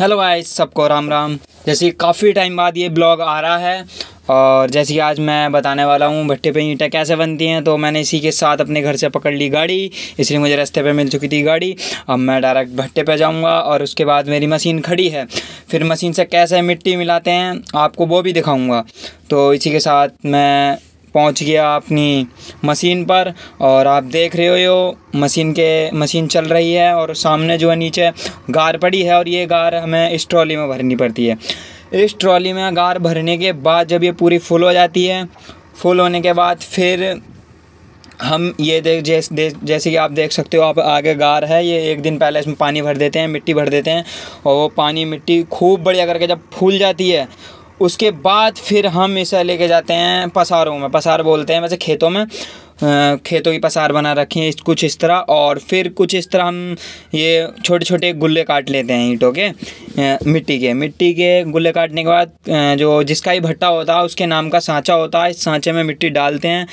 hello भाई सबको राम राम जैसे काफ़ी टाइम बाद ये ब्लॉग आ रहा है और जैसे कि आज मैं बताने वाला हूँ भट्टे पे ईंटें कैसे बनती हैं तो मैंने इसी के साथ अपने घर से पकड़ ली गाड़ी इसलिए मुझे रास्ते पे मिल चुकी थी गाड़ी अब मैं डायरेक्ट भट्टे पे जाऊँगा और उसके बाद मेरी मशीन खड़ी है फिर मशीन से कैसे मिट्टी मिलाते हैं आपको वो भी दिखाऊँगा तो इसी के साथ मैं पहुंच गया अपनी मशीन पर और आप देख रहे हो मशीन के मशीन चल रही है और सामने जो है नीचे गार पड़ी है और ये गार हमें इस ट्रॉली में भरनी पड़ती है इस ट्रॉली में गार भरने के बाद जब ये पूरी फुल हो जाती है फुल होने के बाद फिर हम ये देख जैस, दे, जैसे कि आप देख सकते हो आप आगे गार है ये एक दिन पहले इसमें पानी भर देते हैं मिट्टी भर देते हैं और वो पानी मिट्टी खूब बढ़िया करके जब फूल जाती है उसके बाद फिर हम इसे लेके जाते हैं पसारों में पसार बोलते हैं वैसे खेतों में खेतों की पसार बना रखी है कुछ इस तरह और फिर कुछ इस तरह हम ये छोटे छोटे गुल्ले काट लेते हैं ईंटों के मिट्टी के मिट्टी के गुल्ले काटने के बाद जो जिसका ही भट्टा होता है उसके नाम का सांचा होता है इस सांचे में मिट्टी डालते हैं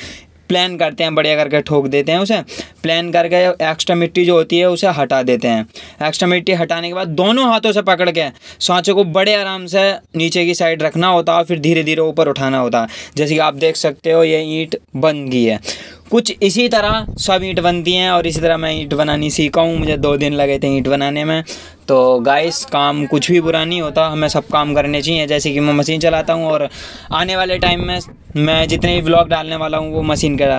प्लान करते हैं बढ़िया करके ठोक देते हैं उसे प्लान करके एक्स्ट्रा मिट्टी जो होती है उसे हटा देते हैं एक्स्ट्रा मिट्टी हटाने के बाद दोनों हाथों से पकड़ के सांचे को बड़े आराम से नीचे की साइड रखना होता है और फिर धीरे धीरे ऊपर उठाना होता है जैसे कि आप देख सकते हो ये ईंट बन गई है कुछ इसी तरह सब ईंट बनती हैं और इसी तरह मैं ईंट बनानी सीखा हूँ मुझे दो दिन लगे थे ईंट बनाने में तो गाइस काम कुछ भी बुरा नहीं होता हमें सब काम करने चाहिए जैसे कि मैं मशीन चलाता हूँ और आने वाले टाइम में मैं जितने भी ब्लॉग डालने वाला हूँ वो मशीन के